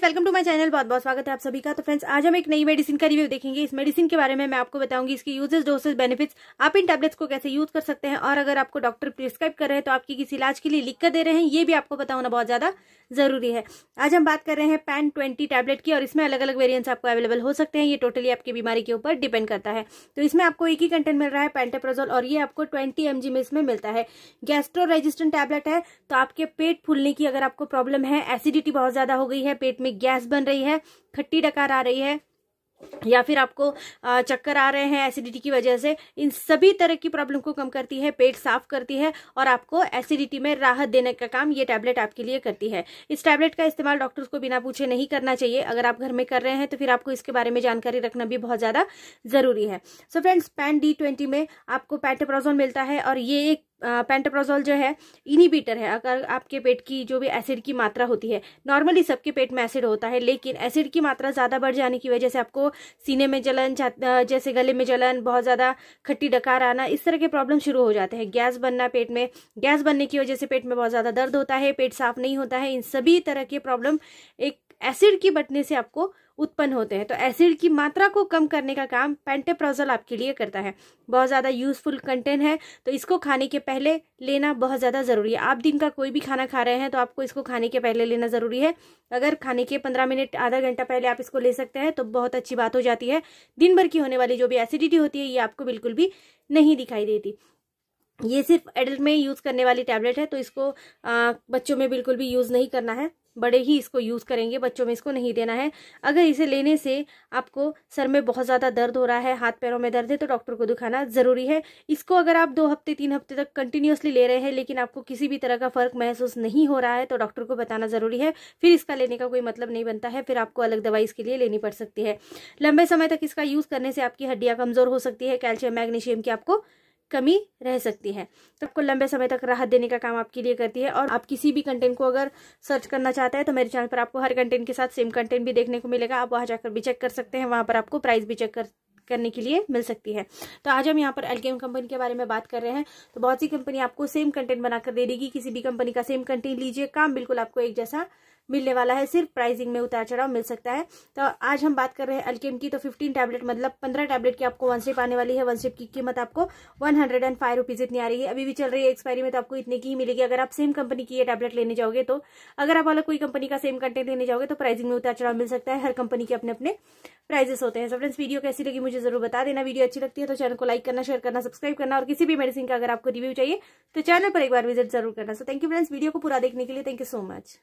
friends welcome to my channel बहुत बहुत स्वागत है आप सभी का तो फ्रेंड्स आज हम एक नई मेडिसिन का रिव्यू देखेंगे इस मेडिसिन के बारे में मैं आपको बताऊंगी इसके यूजेस डोसेस बेनिफिट्स आप इन टैबलेट्स को कैसे यूज कर सकते हैं और अगर आपको डॉक्टर प्रिस्क्राइब कर रहे हैं तो आपकी किसी इलाज के लिए लिख कर दे रहे हैं ये भी आपको बताना बहुत ज्यादा ज़रूरी है आज हम बात कर रहे हैं पैन ट्वेंटी टैबलेट की और इसमें अलग अलग वेरियंट्स आपको अवेलेबल हो सकते हैं ये टोटली आपकी बीमारी के ऊपर डिपेंड करता है तो इसमें आपको एक ही कंटेंट मिल रहा है पैंटेप्रोजोल और ये आपको ट्वेंटी एम में इसमें मिलता है गैस्ट्रो रेजिस्टेंट टैबलेट है तो आपके पेट फूलने की अगर आपको प्रॉब्लम है एसिडिटी बहुत ज़्यादा हो गई है पेट में गैस बन रही है खट्टी डकार आ रही है या फिर आपको चक्कर आ रहे हैं एसिडिटी की वजह से इन सभी तरह की प्रॉब्लम को कम करती है पेट साफ करती है और आपको एसिडिटी में राहत देने का काम ये टैबलेट आपके लिए करती है इस टैबलेट का इस्तेमाल डॉक्टर्स को बिना पूछे नहीं करना चाहिए अगर आप घर में कर रहे हैं तो फिर आपको इसके बारे में जानकारी रखना भी बहुत ज़्यादा ज़रूरी है सो फ्रेंड्स पैन डी में आपको पैटेप्रोजोन मिलता है और ये एक पेंटाप्रोजोल जो है इनिबीटर है अगर आपके पेट की जो भी एसिड की मात्रा होती है नॉर्मली सबके पेट में एसिड होता है लेकिन एसिड की मात्रा ज़्यादा बढ़ जाने की वजह से आपको सीने में जलन जैसे गले में जलन बहुत ज़्यादा खट्टी डकार आना इस तरह के प्रॉब्लम शुरू हो जाते हैं गैस बनना पेट में गैस बनने की वजह से पेट में बहुत ज़्यादा दर्द होता है पेट साफ नहीं होता है इन सभी तरह के प्रॉब्लम एक एसिड की बटने से आपको उत्पन्न होते हैं तो एसिड की मात्रा को कम करने का काम पेंटेप्रोजल आपके लिए करता है बहुत ज़्यादा यूजफुल कंटेंट है तो इसको खाने के पहले लेना बहुत ज़्यादा ज़रूरी है आप दिन का कोई भी खाना खा रहे हैं तो आपको इसको खाने के पहले लेना ज़रूरी है अगर खाने के पंद्रह मिनट आधा घंटा पहले आप इसको ले सकते हैं तो बहुत अच्छी बात हो जाती है दिन भर की होने वाली जो भी एसिडिटी होती है ये आपको बिल्कुल भी नहीं दिखाई देती ये सिर्फ एडल्ट में यूज़ करने वाली टैबलेट है तो इसको आ, बच्चों में बिल्कुल भी यूज़ नहीं करना है बड़े ही इसको यूज़ करेंगे बच्चों में इसको नहीं देना है अगर इसे लेने से आपको सर में बहुत ज़्यादा दर्द हो रहा है हाथ पैरों में दर्द है तो डॉक्टर को दिखाना ज़रूरी है इसको अगर आप दो हफ्ते तीन हफ्ते तक कंटिन्यूसली ले रहे हैं लेकिन आपको किसी भी तरह का फ़र्क महसूस नहीं हो रहा है तो डॉक्टर को बताना ज़रूरी है फिर इसका लेने का कोई मतलब नहीं बनता है फिर आपको अलग दवाई इसके लिए लेनी पड़ सकती है लंबे समय तक इसका यूज़ करने से आपकी हड्डियाँ कमज़ोर हो सकती है कैल्शियम मैग्नीशियम की आपको कमी रह सकती है तो आपको लंबे समय तक राहत देने का काम आपके लिए करती है और आप किसी भी कंटेंट को अगर सर्च करना चाहते हैं तो मेरे चैनल पर आपको हर कंटेंट के साथ सेम कंटेंट भी देखने को मिलेगा आप वहाँ जाकर भी चेक कर सकते हैं वहाँ पर आपको प्राइस भी चेक कर करने के लिए मिल सकती है तो आज हम यहाँ पर एलकेएम कंपनी के बारे में बात कर रहे हैं तो बहुत सी कंपनी आपको सेम कंटेंट बनाकर दे देगी किसी भी कंपनी का सेम कंटेंट लीजिए काम बिल्कुल आपको एक जैसा मिलने वाला है सिर्फ प्राइसिंग में उतार चढ़ाव मिल सकता है तो आज हम बात कर रहे हैं अल्केम की तो फिफ्टीन टैबलेट मतलब पंद्रह टैबलेट की आपको वन स्टेप आने वाली है वन स्टेप की कीमत आपको one hundred and five rupees इतनी आ रही है अभी भी चल रही है एक्सपायरी में तो आपको इतने की ही मिलेगी अगर आप सेम कंपनी की ये टैबलेट लेने जाओगे तो अगर आप अलग कोई कंपनी का सेम कंटेंट लेने जाओगे तो प्राइसिंग में उतार चढ़ाव मिल सकता है हर कंपनी के अपने अपने प्राइजेस होते हैं सब फ्रेंड्स वीडियो कैसी लगी मुझे जरूर बता देना वीडियो अच्छी लगती है तो चैनल को लाइक करना शेयर करना सब्सक्राइब करना और किसी भी मेडिसिन का अगर आपको रिव्यू चाहिए तो चैनल पर एक बार विजिट जरूर करना so thank you friends video को पूरा देखने के लिए थैंक यू सो मच